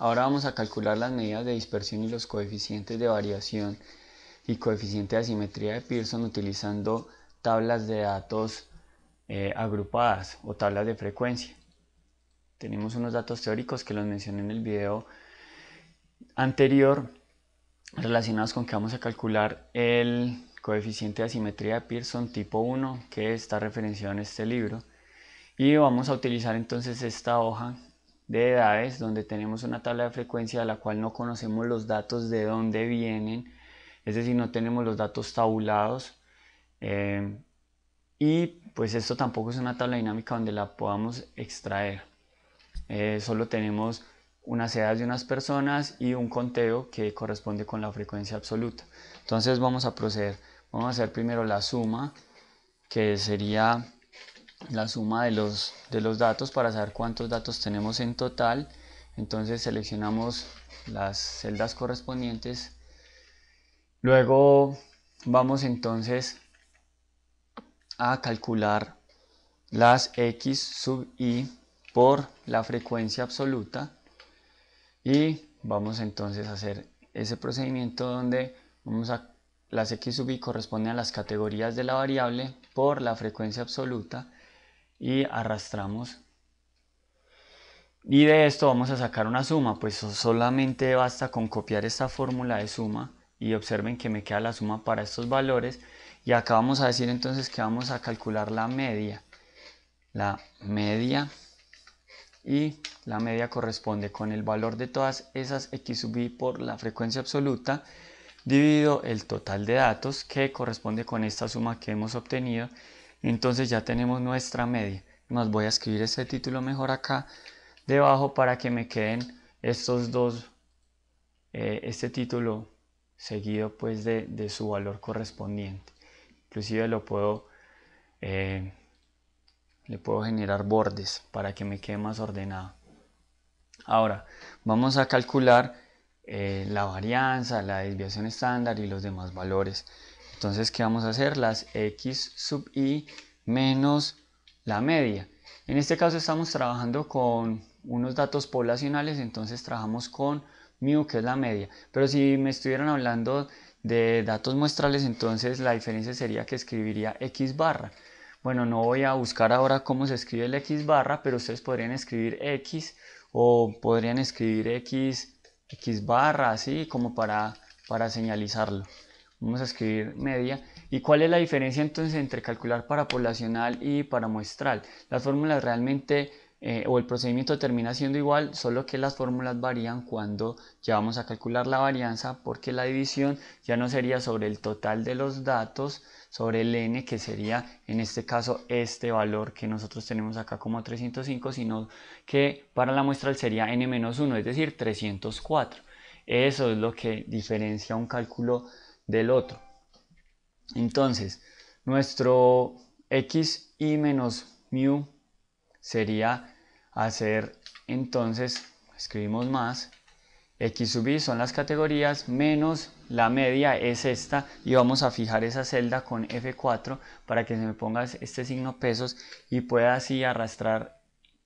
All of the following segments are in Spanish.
Ahora vamos a calcular las medidas de dispersión y los coeficientes de variación y coeficiente de asimetría de Pearson utilizando tablas de datos eh, agrupadas o tablas de frecuencia. Tenemos unos datos teóricos que los mencioné en el video anterior relacionados con que vamos a calcular el coeficiente de asimetría de Pearson tipo 1 que está referenciado en este libro y vamos a utilizar entonces esta hoja de edades, donde tenemos una tabla de frecuencia a la cual no conocemos los datos de dónde vienen, es decir, no tenemos los datos tabulados. Eh, y pues esto tampoco es una tabla dinámica donde la podamos extraer. Eh, solo tenemos unas edades de unas personas y un conteo que corresponde con la frecuencia absoluta. Entonces vamos a proceder. Vamos a hacer primero la suma, que sería la suma de los, datos para saber cuántos datos tenemos en total. Entonces seleccionamos las celdas correspondientes. Luego vamos entonces a calcular las x sub i por la frecuencia absoluta y vamos entonces a hacer ese procedimiento donde las x sub i corresponden a las categorías de la variable por la frecuencia absoluta y arrastramos. Y de esto vamos a sacar una suma, pues solamente basta con copiar esta fórmula de suma y observen que me queda la suma para estos valores y acá vamos a decir entonces que vamos a calcular la media. La media y la media corresponde con el valor de todas esas x sub i por la frecuencia absoluta dividido el total de datos que corresponde con esta suma que hemos obtenido entonces ya tenemos nuestra media. Más voy a escribir este título mejor acá debajo para que me queden estos dos, eh, este título seguido pues de, su valor correspondiente. Inclusive lo puedo, eh, le puedo generar bordes para que me quede más ordenado. Ahora, vamos a calcular eh, la varianza, la desviación estándar y los demás valores entonces, ¿qué vamos a hacer? Las x sub i menos la media. En este caso estamos trabajando con unos datos poblacionales, entonces trabajamos con mu, que es la media. Pero si me estuvieran hablando de datos muestrales, entonces la diferencia sería que escribiría x barra. Bueno, no voy a buscar ahora cómo se escribe el x barra, pero ustedes podrían escribir x o podrían escribir x, x barra, así como para, para señalizarlo. Vamos a escribir media. ¿Y cuál es la diferencia entonces entre calcular para poblacional y para muestral? Las fórmulas realmente eh, o el procedimiento termina siendo igual, solo que las fórmulas varían cuando ya vamos a calcular la varianza, porque la división ya no sería sobre el total de los datos, sobre el n, que sería en este caso este valor que nosotros tenemos acá como 305, sino que para la muestral sería n-1, es decir, 304. Eso es lo que diferencia un cálculo del otro. Entonces, nuestro x y menos mu sería hacer entonces, escribimos más, x sub i son las categorías menos la media es esta y vamos a fijar esa celda con F4 para que se me ponga este signo pesos y pueda así arrastrar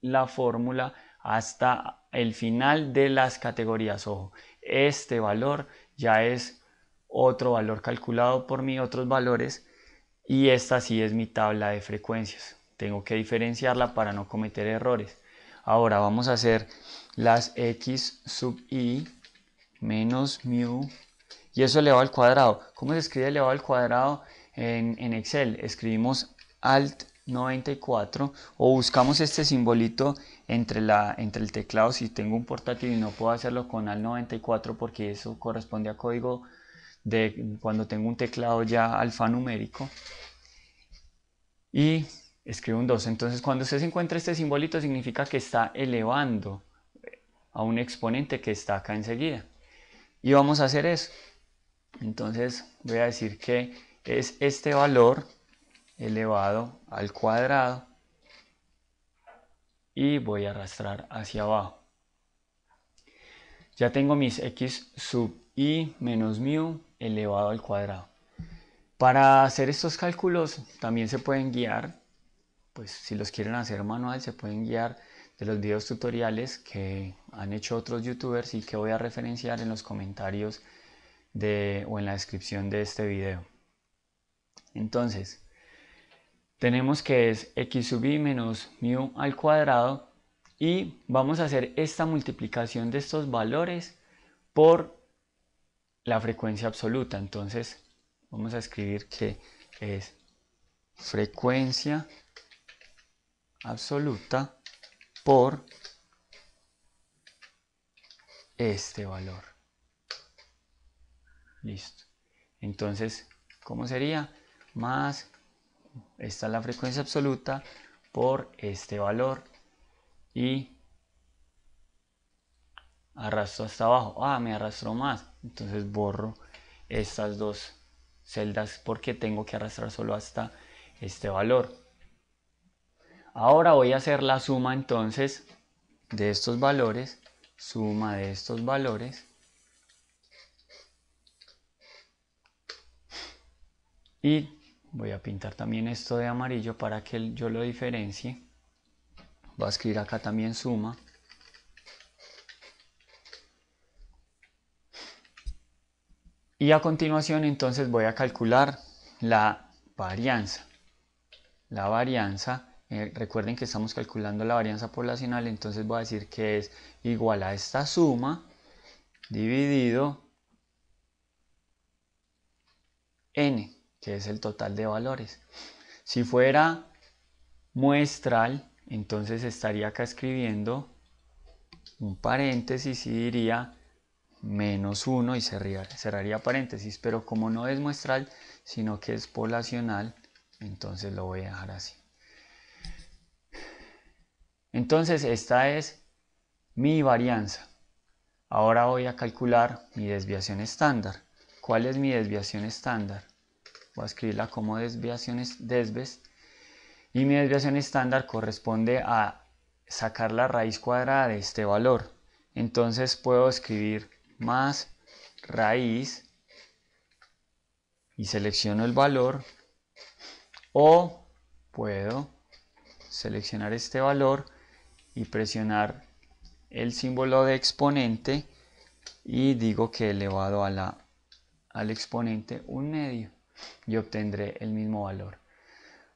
la fórmula hasta el final de las categorías. Ojo, este valor ya es otro valor calculado por mí, otros valores, y esta sí es mi tabla de frecuencias. Tengo que diferenciarla para no cometer errores. Ahora vamos a hacer las x sub i menos mu y eso elevado al cuadrado. ¿Cómo se escribe elevado al cuadrado en, en Excel? Escribimos alt 94 o buscamos este simbolito entre, la, entre el teclado si tengo un portátil y no puedo hacerlo con alt 94 porque eso corresponde a código cuando tengo un teclado ya alfanumérico y escribo un 2. Entonces cuando usted se encuentra este simbolito significa que está elevando a un exponente que está acá enseguida. Y vamos a hacer eso. Entonces voy a decir que es este valor elevado al cuadrado y voy a arrastrar hacia abajo. Ya tengo mis x sub i menos mu elevado al cuadrado. Para hacer estos cálculos también se pueden guiar, pues si los quieren hacer manual, se pueden guiar de los videos tutoriales que han hecho otros youtubers y que voy a referenciar en los comentarios de, o en la descripción de este video. Entonces, tenemos que es x sub i menos mu al cuadrado y vamos a hacer esta multiplicación de estos valores por la frecuencia absoluta. Entonces vamos a escribir que es frecuencia absoluta por este valor. Listo. Entonces, ¿cómo sería? Más, esta es la frecuencia absoluta por este valor y arrastro hasta abajo. Ah, me arrastró más entonces borro estas dos celdas porque tengo que arrastrar solo hasta este valor ahora voy a hacer la suma entonces de estos valores suma de estos valores y voy a pintar también esto de amarillo para que yo lo diferencie voy a escribir acá también suma Y a continuación entonces voy a calcular la varianza. La varianza, eh, recuerden que estamos calculando la varianza poblacional, entonces voy a decir que es igual a esta suma dividido n, que es el total de valores. Si fuera muestral, entonces estaría acá escribiendo un paréntesis y diría menos 1 y cerraría, paréntesis, pero como no es muestral, sino que es poblacional, entonces lo voy a dejar así. Entonces esta es mi varianza. Ahora voy a calcular mi desviación estándar. ¿Cuál es mi desviación estándar? Voy a escribirla como desviaciones desves. Y mi desviación estándar corresponde a sacar la raíz cuadrada de este valor. Entonces puedo escribir más raíz y selecciono el valor o puedo seleccionar este valor y presionar el símbolo de exponente y digo que elevado a la, al exponente un medio y obtendré el mismo valor.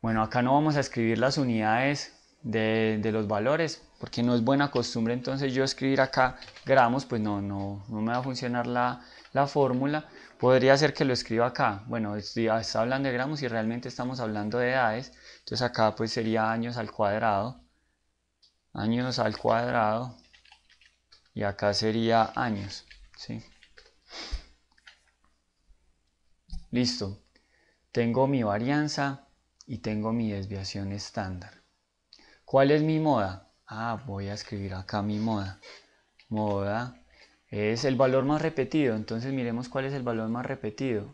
Bueno, acá no vamos a escribir las unidades de, los valores, porque no es buena costumbre entonces yo escribir acá gramos, pues no, no, no me va a funcionar la, la fórmula. Podría ser que lo escriba acá. Bueno, está hablando de gramos y realmente estamos hablando de edades. Entonces acá pues sería años al cuadrado. Años al cuadrado. Y acá sería años. ¿sí? Listo. Tengo mi varianza y tengo mi desviación estándar. ¿Cuál es mi moda? Ah, voy a escribir acá mi moda. Moda es el valor más repetido. Entonces miremos cuál es el valor más repetido.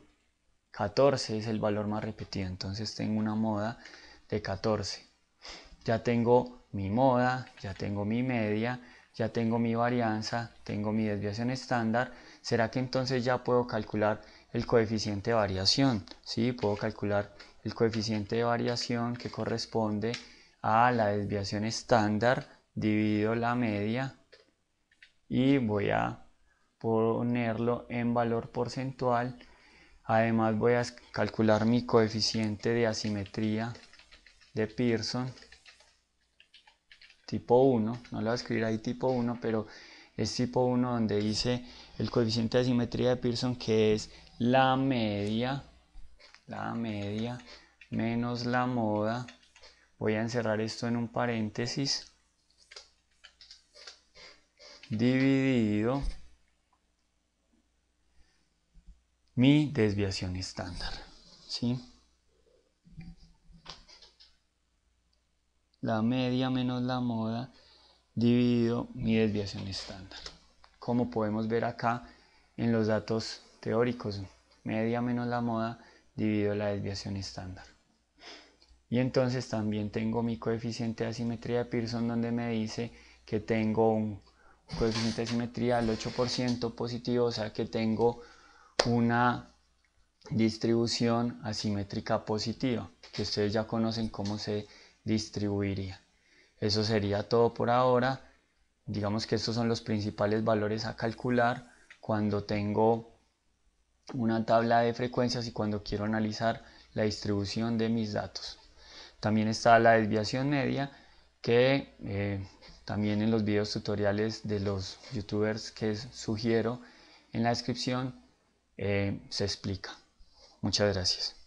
14 es el valor más repetido. Entonces tengo una moda de 14. Ya tengo mi moda, ya tengo mi media, ya tengo mi varianza, tengo mi desviación estándar. ¿Será que entonces ya puedo calcular el coeficiente de variación? Sí, puedo calcular el coeficiente de variación que corresponde a la desviación estándar, dividido la media y voy a ponerlo en valor porcentual. Además voy a calcular mi coeficiente de asimetría de Pearson tipo 1, no lo voy a escribir ahí tipo 1, pero es tipo 1 donde dice el coeficiente de asimetría de Pearson que es la media, la media menos la moda voy a encerrar esto en un paréntesis dividido mi desviación estándar. ¿sí? La media menos la moda dividido mi desviación estándar. Como podemos ver acá en los datos teóricos, media menos la moda dividido la desviación estándar. Y entonces también tengo mi coeficiente de asimetría de Pearson donde me dice que tengo un coeficiente de asimetría al 8% positivo, o sea que tengo una distribución asimétrica positiva, que ustedes ya conocen cómo se distribuiría. Eso sería todo por ahora. Digamos que estos son los principales valores a calcular cuando tengo una tabla de frecuencias y cuando quiero analizar la distribución de mis datos. También está la desviación media, que eh, también en los videos tutoriales de los youtubers que sugiero en la descripción eh, se explica. Muchas gracias.